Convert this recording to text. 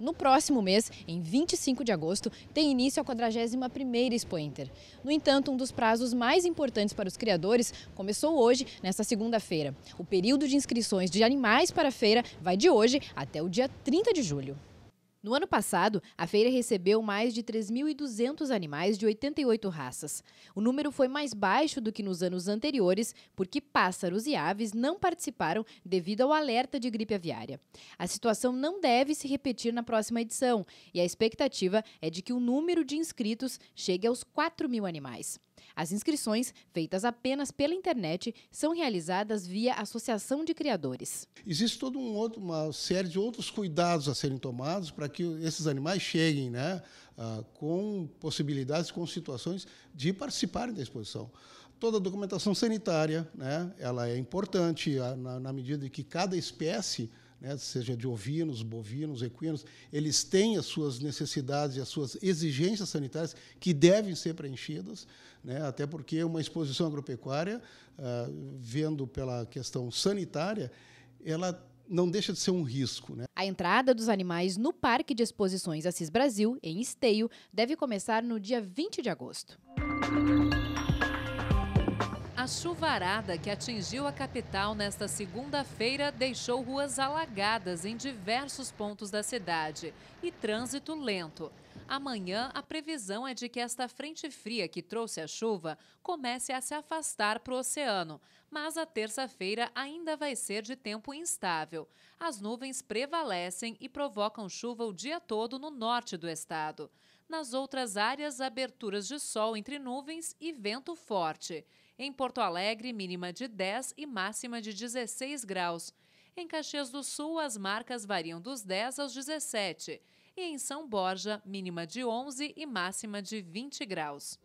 No próximo mês, em 25 de agosto, tem início a 41ª Expo Inter. No entanto, um dos prazos mais importantes para os criadores começou hoje, nesta segunda-feira. O período de inscrições de animais para a feira vai de hoje até o dia 30 de julho. No ano passado, a feira recebeu mais de 3.200 animais de 88 raças. O número foi mais baixo do que nos anos anteriores, porque pássaros e aves não participaram devido ao alerta de gripe aviária. A situação não deve se repetir na próxima edição e a expectativa é de que o número de inscritos chegue aos 4.000 animais. As inscrições, feitas apenas pela internet, são realizadas via Associação de Criadores. Existe toda um uma série de outros cuidados a serem tomados para que esses animais cheguem né, ah, com possibilidades, com situações de participarem da exposição toda a documentação sanitária, né? Ela é importante ah, na, na medida em que cada espécie né, seja de ovinos, bovinos, equinos, eles têm as suas necessidades e as suas exigências sanitárias que devem ser preenchidas, né, até porque uma exposição agropecuária, ah, vendo pela questão sanitária, ela não deixa de ser um risco. Né? A entrada dos animais no Parque de Exposições Assis Brasil, em Esteio, deve começar no dia 20 de agosto chuvarada que atingiu a capital nesta segunda-feira deixou ruas alagadas em diversos pontos da cidade e trânsito lento. Amanhã, a previsão é de que esta frente fria que trouxe a chuva comece a se afastar para o oceano, mas a terça-feira ainda vai ser de tempo instável. As nuvens prevalecem e provocam chuva o dia todo no norte do estado. Nas outras áreas, aberturas de sol entre nuvens e vento forte. Em Porto Alegre, mínima de 10 e máxima de 16 graus. Em Caxias do Sul, as marcas variam dos 10 aos 17 e em São Borja, mínima de 11 e máxima de 20 graus.